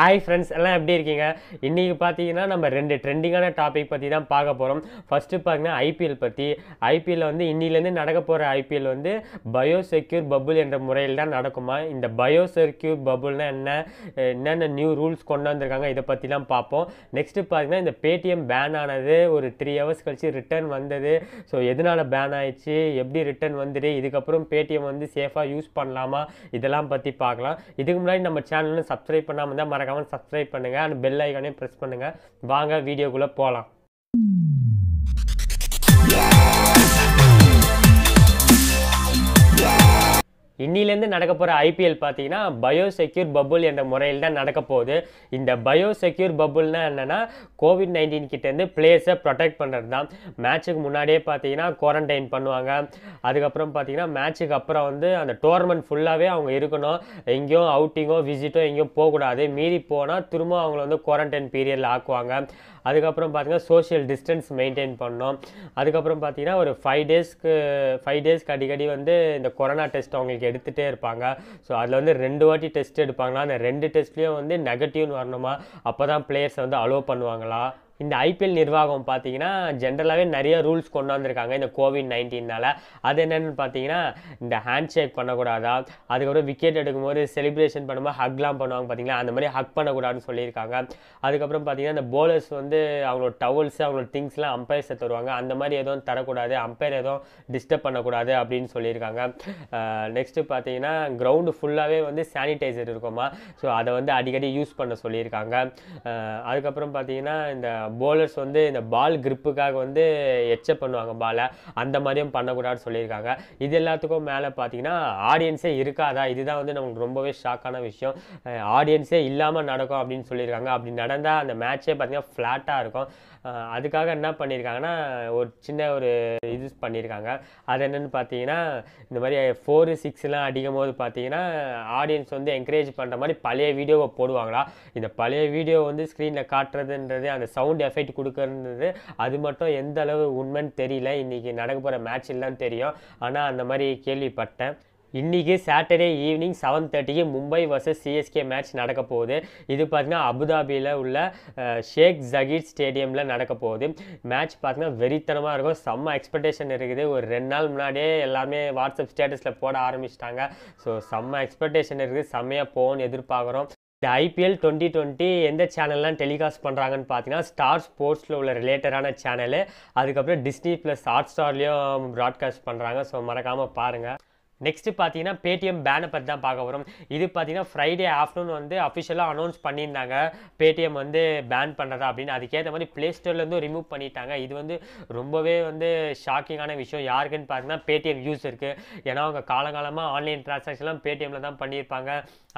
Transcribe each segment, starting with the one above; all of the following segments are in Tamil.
ஹாய் ஃப்ரெண்ட்ஸ் எல்லாம் எப்படி இருக்கீங்க இன்றைக்கி பார்த்தீங்கன்னா நம்ம ரெண்டு ட்ரெண்டிங்கான டாபிக் பற்றி தான் பார்க்க போகிறோம் ஃபஸ்ட்டு பார்த்தீங்கன்னா ஐபிஎல் பற்றி ஐபிஎல் வந்து இன்னிலேருந்து நடக்க போகிற ஐபிஎல் வந்து பயோ செக்யூர் பபுள் என்ற முறையில் தான் நடக்குமா இந்த பயோ செக்யூர் பபுள்னா என்ன என்னென்ன நியூ ரூல்ஸ் கொண்டு வந்திருக்காங்க இதை பற்றிலாம் பார்ப்போம் நெக்ஸ்ட்டு பார்த்தீங்கன்னா இந்த பேடிஎம் பேன் ஆனது ஒரு த்ரீ ஹவர்ஸ் கழித்து ரிட்டர்ன் வந்தது ஸோ எதனால் பேன் ஆயிடுச்சு எப்படி ரிட்டர்ன் வந்துடு இதுக்கப்புறம் பேடிஎம் வந்து சேஃபாக யூஸ் பண்ணலாமா இதெல்லாம் பற்றி பார்க்கலாம் இதுக்கு முன்னாடி நம்ம சேனலில் சப்ஸ்கிரைப் பண்ணாமல் தான் மறக்க மறக்காமல் சப்ஸ்கிரைப் பண்ணுங்கள் அண்ட் பெல் ஐக்கானையும் ப்ரெஸ் பண்ணுங்கள் வாங்க வீடியோக்குள்ளே போகலாம் இன்னிலேருந்து நடக்க போகிற ஐபிஎல் பார்த்தீங்கன்னா பயோ செக்யூர் பபுள் என்ற முறையில் தான் நடக்க போகுது இந்த பயோ செக்யூர் பபுள்னா என்னென்னா கோவிட் நைன்டீன் கிட்டேருந்து பிளேயர்ஸை ப்ரொடெக்ட் பண்ணுறது தான் மேட்ச்சுக்கு முன்னாடியே பார்த்தீங்கன்னா குவாரண்டைன் பண்ணுவாங்க அதுக்கப்புறம் பார்த்தீங்கன்னா மேட்ச்சுக்கு அப்புறம் வந்து அந்த டோர்னமெண்ட் ஃபுல்லாகவே அவங்க இருக்கணும் எங்கேயும் அவுட்டிங்கோ விசிட்டோ எங்கேயும் போகக்கூடாது மீறி போனால் திரும்ப அவங்கள வந்து குவாரண்டைன் பீரியடில் ஆக்குவாங்க அதுக்கப்புறம் பார்த்தீங்கன்னா சோஷியல் டிஸ்டன்ஸ் மெயின்டைன் பண்ணோம் அதுக்கப்புறம் பார்த்தீங்கன்னா ஒரு ஃபைவ் டேஸ்க்கு ஃபைவ் டேஸ்க்கு அடிக்கடி வந்து இந்த கொரோனா டெஸ்ட் அவங்களுக்கு எடுத்துகிட்டே இருப்பாங்க ஸோ அதில் வந்து ரெண்டு வாட்டி டெஸ்ட் எடுப்பாங்களா அந்த ரெண்டு டெஸ்ட்லேயும் வந்து நெகட்டிவ்னு வரணுமா அப்போ தான் பிளேயர்ஸை வந்து அலோவ் பண்ணுவாங்களா இந்த ஐபிஎல் நிர்வாகம் பார்த்தீங்கன்னா ஜென்ரலாகவே நிறைய ரூல்ஸ் கொண்டு வந்திருக்காங்க இந்த கோவிட் நைன்டீனால் அது என்னென்னு பார்த்தீங்கன்னா இந்த ஹேண்ட் ஷேக் பண்ணக்கூடாதா அதுக்கப்புறம் விக்கெட் எடுக்கும்போது செலிப்ரேஷன் பண்ணும்போது ஹக்லாம் பண்ணுவாங்க பார்த்தீங்களா அந்த மாதிரி ஹக் பண்ணக்கூடாதுன்னு சொல்லியிருக்காங்க அதுக்கப்புறம் பார்த்தீங்கன்னா இந்த பவுலர்ஸ் வந்து அவங்களோட டவல்ஸ் அவங்களோட திங்ஸ்லாம் அம்பையர்ஸை தருவாங்க அந்த மாதிரி எதுவும் தரக்கூடாது அம்பையர் எதுவும் டிஸ்டர்ப் பண்ணக்கூடாது அப்படின்னு சொல்லியிருக்காங்க நெக்ஸ்ட்டு பார்த்தீங்கன்னா கிரவுண்டு ஃபுல்லாகவே வந்து சானிடைசர் இருக்குமா ஸோ அதை வந்து அடிக்கடி யூஸ் பண்ண சொல்லியிருக்காங்க அதுக்கப்புறம் பார்த்தீங்கன்னா இந்த போலர்ஸ் வந்து இந்த பால் கிரிப்புக்காக வந்து எச்ச பண்ணுவாங்க பாலை அந்த மாதிரியும் பண்ணக்கூடாதுன்னு சொல்லியிருக்காங்க இது எல்லாத்துக்கும் மேலே பார்த்தீங்கன்னா ஆடியன்ஸே இருக்காதா இதுதான் வந்து நமக்கு ரொம்பவே ஷாக்கான விஷயம் ஆடியன்ஸே இல்லாமல் நடக்கும் அப்படின்னு சொல்லியிருக்காங்க அப்படி நடந்தால் அந்த மேட்ச்சே பார்த்திங்கன்னா ஃப்ளாட்டாக இருக்கும் அதுக்காக என்ன பண்ணியிருக்காங்கன்னா ஒரு சின்ன ஒரு இது பண்ணியிருக்காங்க அது என்னென்னு பார்த்தீங்கன்னா இந்த மாதிரி ஃபோரு சிக்ஸ்லாம் அடிக்கும் போது பார்த்தீங்கன்னா ஆடியன்ஸ் வந்து என்கரேஜ் பண்ணுற மாதிரி பழைய வீடியோவை போடுவாங்களா இந்த பழைய வீடியோ வந்து ஸ்க்ரீனில் காட்டுறதுன்றது அந்த சவுண்ட் சவுண்ட் எஃபெக்ட் கொடுக்குறது அது மட்டும் எந்த அளவு உண்மைன்னு தெரியல இன்றைக்கி நடக்க போகிற மேட்ச் இல்லைன்னு தெரியும் ஆனால் அந்த மாதிரி கேள்விப்பட்டேன் இன்றைக்கி சாட்டர்டே ஈவினிங் செவன் தேர்ட்டிக்கு மும்பை வர்சஸ் சிஎஸ்கே மேட்ச் நடக்க போகுது இது பார்த்திங்கன்னா அபுதாபியில் உள்ள ஷேக் ஜகீர் ஸ்டேடியமில் நடக்க போகுது மேட்ச் பார்த்திங்கன்னா வெறித்தனமாக இருக்கும் செம்ம எக்ஸ்பெக்டேஷன் இருக்குது ஒரு ரெண்டு நாள் முன்னாடியே எல்லாமே வாட்ஸ்அப் ஸ்டேட்டஸில் போட ஆரம்பிச்சிட்டாங்க ஸோ செம்ம எக்ஸ்பெக்டேஷன் இருக்குது செம்மையாக போகணும்னு எதிர்பார்க்குறோம் இந்த ஐபிஎல் டுவெண்ட்டி டுவெண்ட்டி எந்த சேனல்லாம் டெலிகாஸ்ட் பண்ணுறாங்கன்னு பார்த்தீங்கன்னா ஸ்டார் ஸ்போர்ட்ஸில் உள்ள ரிலேட்டடான சேனலு அதுக்கப்புறம் டிஸ்னி ப்ளஸ் ஹாட் ஸ்டார்லேயும் ப்ராட்காஸ்ட் பண்ணுறாங்க ஸோ மறக்காமல் பாருங்கள் நெக்ஸ்ட்டு பார்த்தீங்கன்னா பேடிஎம் பேனை பற்றி தான் பார்க்க வரும் இது பார்த்தீங்கன்னா ஃப்ரைடே ஆஃப்டர்நூன் வந்து அஃபிஷியலாக அனௌன்ஸ் பண்ணியிருந்தாங்க பேடிஎம் வந்து பேன் பண்ணுறதா அப்படின்னு அதுக்கேற்ற மாதிரி ப்ளே ஸ்டோர்லேருந்து ரிமூவ் பண்ணிட்டாங்க இது வந்து ரொம்பவே வந்து ஷாக்கிங்கான விஷயம் யாருக்குன்னு பார்த்தீங்கன்னா பேடிஎம் யூஸ் இருக்குது ஏன்னா அவங்க காலங்காலமாக ஆன்லைன் ட்ரான்சாக்ஷன்லாம் பேடிஎம்மில் தான் பண்ணியிருப்பாங்க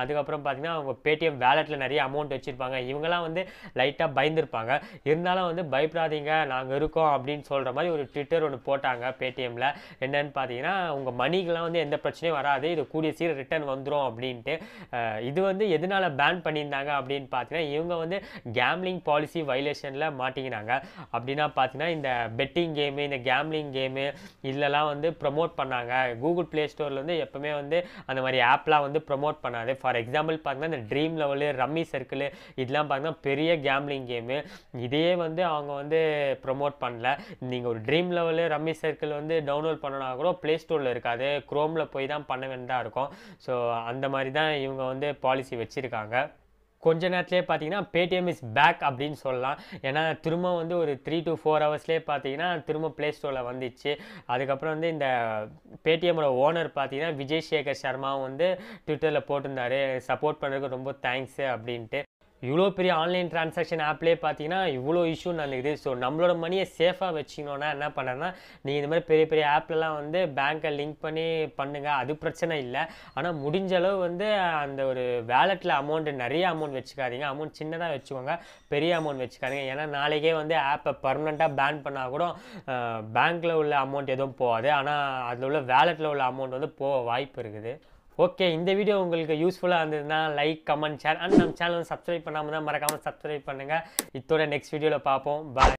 அதுக்கப்புறம் பார்த்திங்கன்னா அவங்க பேடிஎம் வேலெட்டில் நிறைய அமௌண்ட் வச்சுருப்பாங்க இவங்கெல்லாம் வந்து லைட்டாக பயந்துருப்பாங்க இருந்தாலும் வந்து பயப்படாதீங்க நாங்கள் இருக்கோம் அப்படின்னு சொல்கிற மாதிரி ஒரு ட்விட்டர் ஒன்று போட்டாங்க பேடிஎம்மில் என்னென்னு பார்த்தீங்கன்னா உங்கள் மணிக்கெலாம் வந்து எந்த எந்த பிரச்சனையும் வராது இது கூடிய சீக்கிரம் ரிட்டர்ன் வந்துடும் அப்படின்ட்டு இது வந்து எதனால் பேன் பண்ணியிருந்தாங்க அப்படின்னு பார்த்தீங்கன்னா இவங்க வந்து கேம்லிங் பாலிசி வைலேஷனில் மாட்டிக்கினாங்க அப்படின்னா பார்த்தீங்கன்னா இந்த பெட்டிங் கேமு இந்த கேம்லிங் கேமு இதிலலாம் வந்து ப்ரொமோட் பண்ணாங்க கூகுள் ப்ளே ஸ்டோரில் வந்து எப்போவுமே வந்து அந்த மாதிரி ஆப்லாம் வந்து ப்ரொமோட் பண்ணாது ஃபார் எக்ஸாம்பிள் பார்த்தீங்கன்னா இந்த ட்ரீம் லெவலு ரம்மி சர்க்கிள் இதெல்லாம் பார்த்தீங்கன்னா பெரிய கேம்லிங் கேமு இதையே வந்து அவங்க வந்து ப்ரொமோட் பண்ணல நீங்கள் ஒரு ட்ரீம் லெவலு ரம்மி சர்க்கிள் வந்து டவுன்லோட் பண்ணனா கூட ப்ளே ஸ்டோரில் இருக்காது குரோமில் உள்ளூரில் போய் தான் பண்ண வேண்டியதாக இருக்கும் ஸோ அந்த மாதிரி தான் இவங்க வந்து பாலிசி வச்சுருக்காங்க கொஞ்ச நேரத்துலேயே பார்த்தீங்கன்னா பேடிஎம் இஸ் பேக் அப்படின்னு சொல்லலாம் ஏன்னா திரும்ப வந்து ஒரு த்ரீ டு ஃபோர் ஹவர்ஸ்லேயே பார்த்தீங்கன்னா திரும்ப ப்ளே ஸ்டோரில் வந்துச்சு அதுக்கப்புறம் வந்து இந்த பேடிஎம்மோட ஓனர் பார்த்தீங்கன்னா விஜய் சேகர் சர்மாவும் வந்து ட்விட்டரில் போட்டிருந்தாரு சப்போர்ட் பண்ணுறதுக்கு ரொம்ப தேங்க்ஸு அப்படின்ட்டு இவ்வளோ பெரிய ஆன்லைன் டிரான்சாக்ஷன் ஆப்லேயே பார்த்தீங்கன்னா இவ்வளோ இஷ்யூ நடந்துக்குது ஸோ நம்மளோட மணியை சேஃபாக வச்சுக்கணுன்னா என்ன பண்ணுறேன்னா நீங்கள் இந்த மாதிரி பெரிய பெரிய ஆப்லலாம் வந்து பேங்க்கை லிங்க் பண்ணி பண்ணுங்கள் அது பிரச்சனை இல்லை ஆனால் முடிஞ்ச அளவு வந்து அந்த ஒரு வேலெட்டில் அமௌண்ட்டு நிறைய அமௌண்ட் வச்சுக்காதீங்க அமௌண்ட் சின்னதாக வச்சுக்கோங்க பெரிய அமௌண்ட் வச்சுக்காதீங்க ஏன்னா நாளைக்கே வந்து ஆப்பை பர்மனெண்ட்டாக பேன் பண்ணால் கூட பேங்க்கில் உள்ள அமௌண்ட் எதுவும் போகாது ஆனால் அதில் உள்ள வேலெட்டில் உள்ள அமௌண்ட் வந்து போக வாய்ப்பு இருக்குது ஓகே இந்த வீடியோ உங்களுக்கு யூஸ்ஃபுல்லாக இருந்ததுன்னா லைக் கமெண்ட் ஷேர் அண்ட் நம்ம சேனல் சப்ஸ்கிரைப் பண்ணாமல் தான் மறக்காமல் சப்ஸ்கிரைப் பண்ணுங்கள் இத்தோட நெக்ஸ்ட் வீடியோவில் பார்ப்போம் பாய்